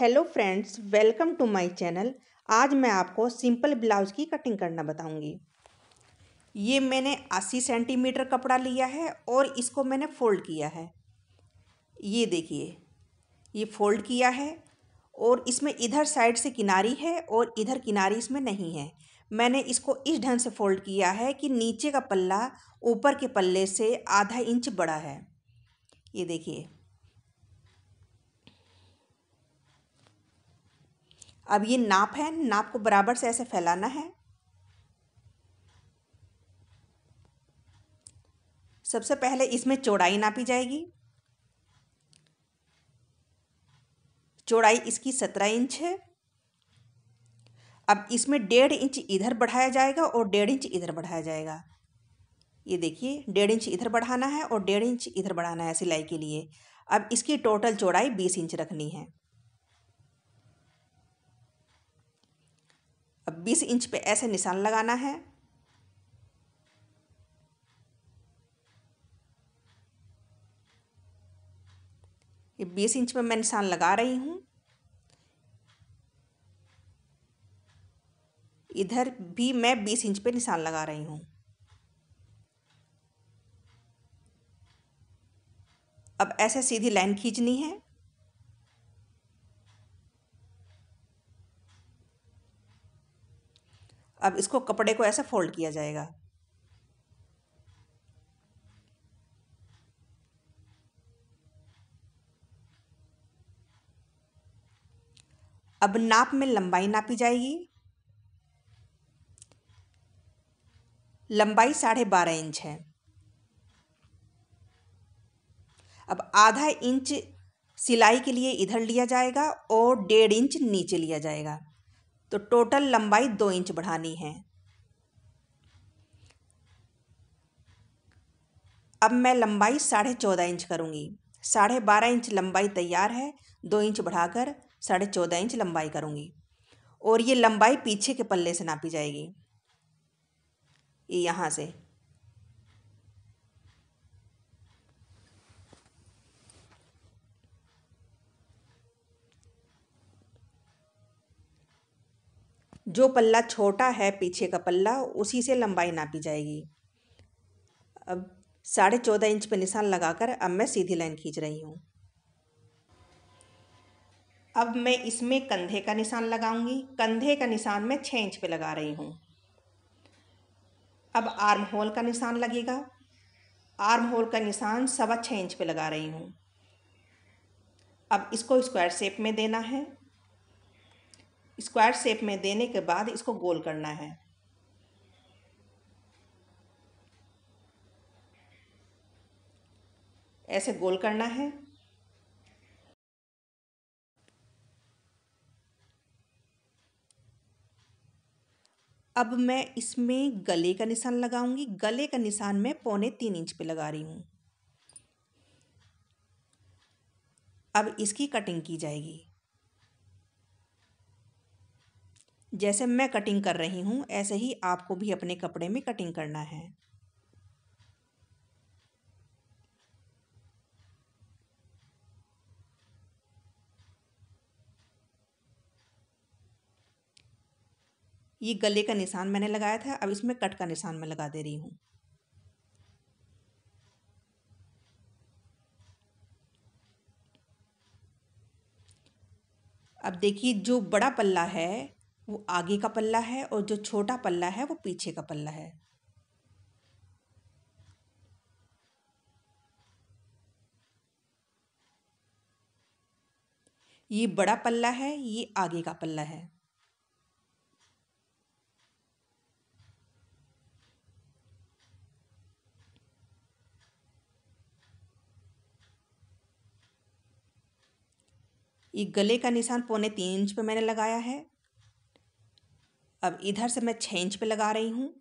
hello friends welcome to my channel आज मैं आपको सिंपल ब्लाउज की कटिंग करना बताऊंगी ये मैंने 80 सेंटीमीटर कपड़ा लिया है और इसको मैंने फ़ोल्ड किया है ये देखिए ये फ़ोल्ड किया है और इसमें इधर साइड से किनारी है और इधर किनारी इसमें नहीं है मैंने इसको इस ढंग से फ़ोल्ड किया है कि नीचे का पल्ला ऊपर के पल्ले से आधा इंच बड़ा है ये देखिए अब ये नाप है नाप को बराबर से ऐसे फैलाना है सबसे पहले इसमें चौड़ाई नापी जाएगी चौड़ाई इसकी सत्रह इंच है अब इसमें डेढ़ इंच इधर बढ़ाया जाएगा और डेढ़ इंच इधर बढ़ाया जाएगा ये देखिए डेढ़ इंच इधर बढ़ाना है और डेढ़ इंच इधर बढ़ाना है सिलाई के लिए अब इसकी टोटल चौड़ाई बीस इंच रखनी है अब बीस इंच पे ऐसे निशान लगाना है ये बीस इंच पे मैं निशान लगा रही हूँ इधर भी मैं बीस इंच पे निशान लगा रही हूँ अब ऐसे सीधी लाइन खींचनी है अब इसको कपड़े को ऐसे फोल्ड किया जाएगा अब नाप में लंबाई नापी जाएगी लंबाई साढ़े बारह इंच है अब आधा इंच सिलाई के लिए इधर लिया जाएगा और डेढ़ इंच नीचे लिया जाएगा तो टोटल लंबाई दो इंच बढ़ानी है अब मैं लंबाई साढ़े चौदह इंच करूँगी साढ़े बारह इंच लंबाई तैयार है दो इंच बढ़ाकर साढ़े चौदह इंच लंबाई करूँगी और ये लंबाई पीछे के पल्ले से नापी जाएगी ये यहाँ से जो पल्ला छोटा है पीछे का पल्ला उसी से लंबाई नापी जाएगी अब साढ़े चौदह इंच पे निशान लगाकर अब मैं सीधी लाइन खींच रही हूँ अब मैं इसमें कंधे का निशान लगाऊंगी कंधे का निशान मैं छः इंच पे लगा रही हूँ अब आर्म होल का निशान लगेगा आर्म होल का निशान सवा छः इंच पे लगा रही हूँ अब इसको स्क्वायर शेप में देना है स्क्वायर शेप में देने के बाद इसको गोल करना है ऐसे गोल करना है अब मैं इसमें गले का निशान लगाऊंगी गले का निशान मैं पौने तीन इंच पे लगा रही हूँ अब इसकी कटिंग की जाएगी जैसे मैं कटिंग कर रही हूँ ऐसे ही आपको भी अपने कपड़े में कटिंग करना है ये गले का निशान मैंने लगाया था अब इसमें कट का निशान मैं लगा दे रही हूँ अब देखिए जो बड़ा पल्ला है वो आगे का पल्ला है और जो छोटा पल्ला है वो पीछे का पल्ला है ये बड़ा पल्ला है ये आगे का पल्ला है ये गले का निशान पौने तीन इंच पे मैंने लगाया है अब इधर से मैं छः इंच पे लगा रही हूँ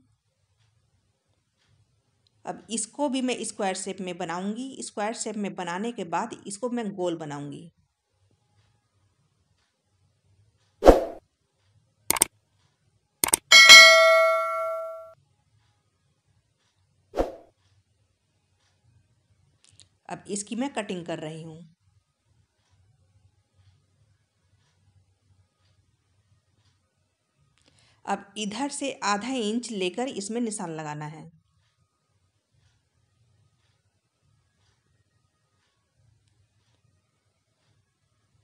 अब इसको भी मैं स्क्वायर शेप में बनाऊंगी स्क्वायर शेप में बनाने के बाद इसको मैं गोल बनाऊंगी अब इसकी मैं कटिंग कर रही हूँ अब इधर से आधा इंच लेकर इसमें निशान लगाना है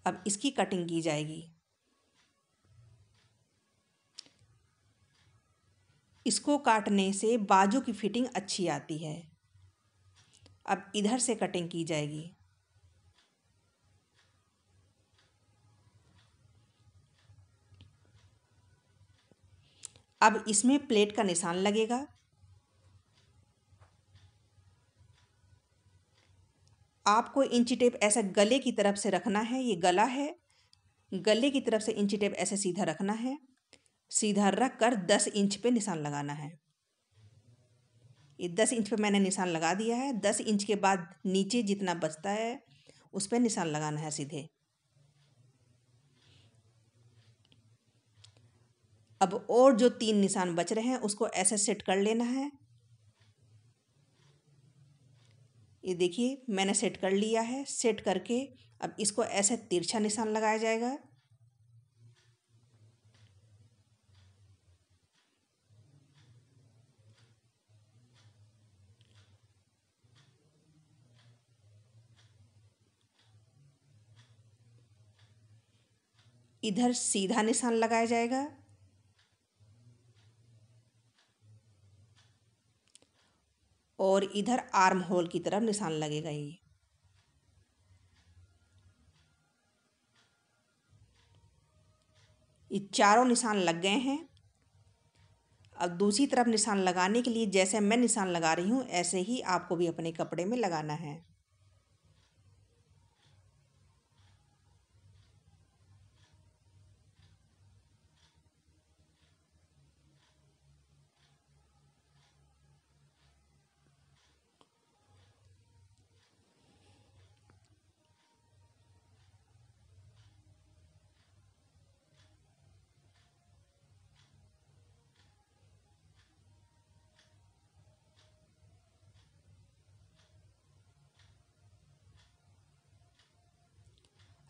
अब इसकी कटिंग की जाएगी इसको काटने से बाजू की फिटिंग अच्छी आती है अब इधर से कटिंग की जाएगी अब इसमें प्लेट का निशान लगेगा आपको इंची टेप ऐसा गले की तरफ से रखना है ये गला है गले की तरफ से इंची टेप ऐसे सीधा रखना है सीधा रख कर दस इंच पे निशान लगाना है ये दस इंच पे मैंने निशान लगा दिया है दस इंच के बाद नीचे जितना बचता है उस पर निशान लगाना है सीधे अब और जो तीन निशान बच रहे हैं उसको ऐसे सेट कर लेना है ये देखिए मैंने सेट कर लिया है सेट करके अब इसको ऐसे तिरछा निशान लगाया जाएगा इधर सीधा निशान लगाया जाएगा और इधर आर्म होल की तरफ निशान लगेगा ये ये चारों निशान लग गए हैं अब दूसरी तरफ निशान लगाने के लिए जैसे मैं निशान लगा रही हूँ ऐसे ही आपको भी अपने कपड़े में लगाना है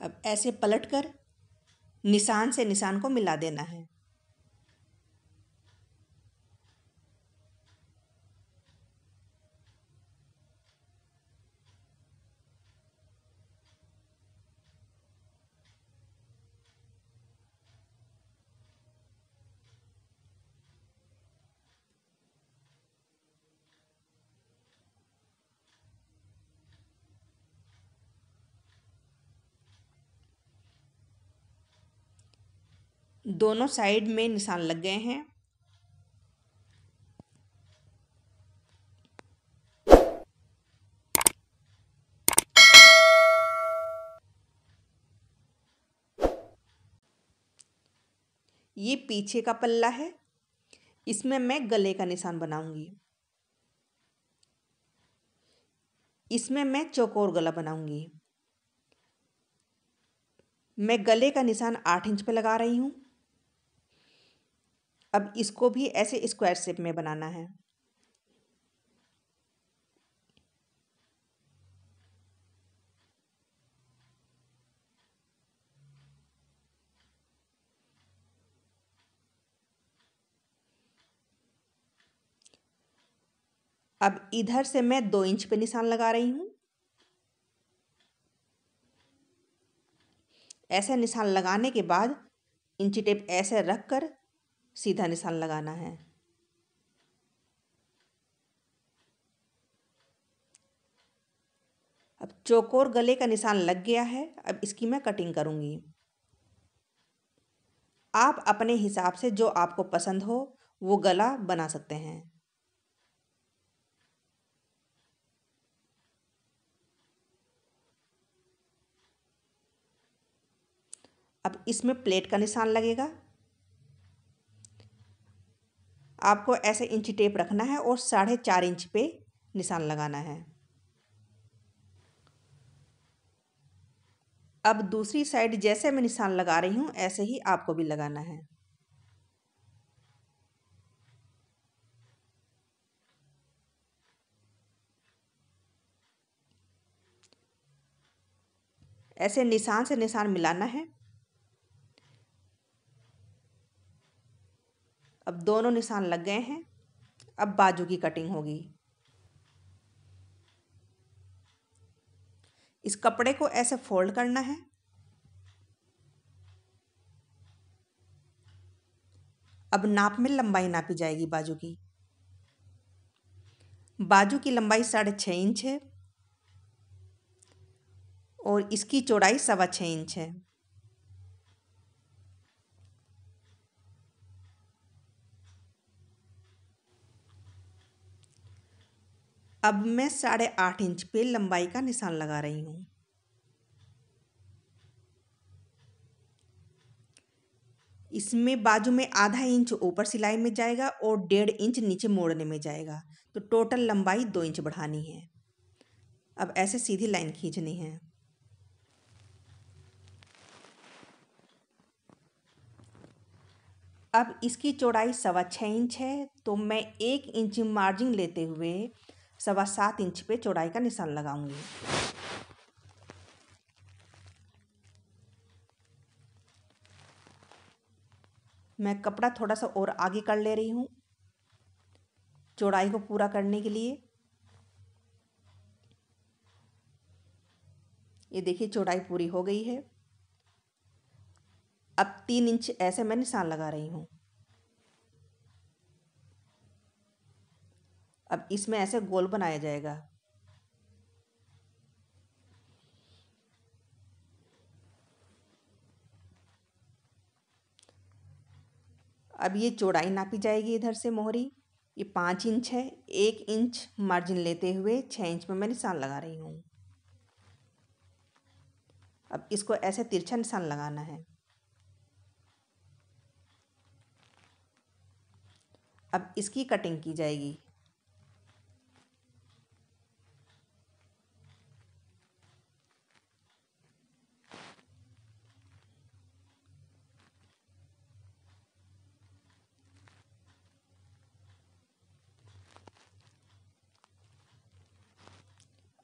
अब ऐसे पलट कर निशान से निशान को मिला देना है दोनों साइड में निशान लग गए हैं ये पीछे का पल्ला है इसमें मैं गले का निशान बनाऊंगी इसमें मैं चौकोर गला बनाऊंगी मैं गले का निशान आठ इंच पे लगा रही हूँ अब इसको भी ऐसे स्क्वायर शेप में बनाना है अब इधर से मैं दो इंच पे निशान लगा रही हूं ऐसे निशान लगाने के बाद इंची टेप ऐसे रखकर सीधा निशान लगाना है अब चौकोर गले का निशान लग गया है अब इसकी मैं कटिंग करूंगी आप अपने हिसाब से जो आपको पसंद हो वो गला बना सकते हैं अब इसमें प्लेट का निशान लगेगा आपको ऐसे इंच टेप रखना है और साढ़े चार इंच पे निशान लगाना है अब दूसरी साइड जैसे मैं निशान लगा रही हूँ ऐसे ही आपको भी लगाना है ऐसे निशान से निशान मिलाना है दोनों निशान लग गए हैं अब बाजू की कटिंग होगी इस कपड़े को ऐसे फोल्ड करना है अब नाप में लंबाई नापी जाएगी बाजू की बाजू की लंबाई साढ़े छः इंच है और इसकी चौड़ाई सवा छः इंच है अब मैं साढ़े आठ इंच पे लंबाई का निशान लगा रही हूँ इसमें बाजू में आधा इंच ऊपर सिलाई में जाएगा और डेढ़ इंच नीचे मोड़ने में जाएगा तो टोटल लंबाई दो इंच बढ़ानी है अब ऐसे सीधी लाइन खींचनी है अब इसकी चौड़ाई सवा छः इंच है तो मैं एक इंच मार्जिन लेते हुए सवा सात इंच पे चौड़ाई का निशान लगाऊंगी मैं कपड़ा थोड़ा सा और आगे कर ले रही हूँ चौड़ाई को पूरा करने के लिए ये देखिए चौड़ाई पूरी हो गई है अब तीन इंच ऐसे मैं निशान लगा रही हूँ अब इसमें ऐसे गोल बनाया जाएगा अब ये चौड़ाई नापी जाएगी इधर से मोहरी ये पाँच इंच है एक इंच मार्जिन लेते हुए छः इंच में मैं निशान लगा रही हूँ अब इसको ऐसे तिरछा निशान लगाना है अब इसकी कटिंग की जाएगी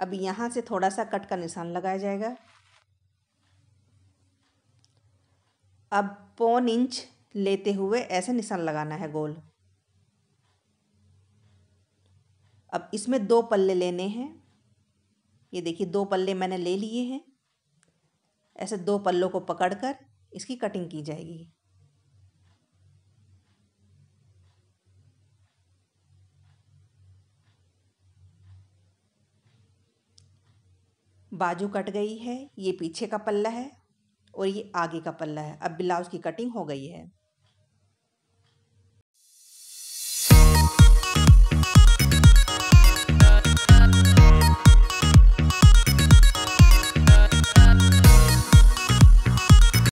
अब यहाँ से थोड़ा सा कट का निशान लगाया जाएगा अब पौन इंच लेते हुए ऐसे निशान लगाना है गोल अब इसमें दो पल्ले लेने हैं ये देखिए दो पल्ले मैंने ले लिए हैं ऐसे दो पल्लों को पकड़कर इसकी कटिंग की जाएगी बाजू कट गई है ये पीछे का पल्ला है और ये आगे का पल्ला है अब ब्लाउज की कटिंग हो गई है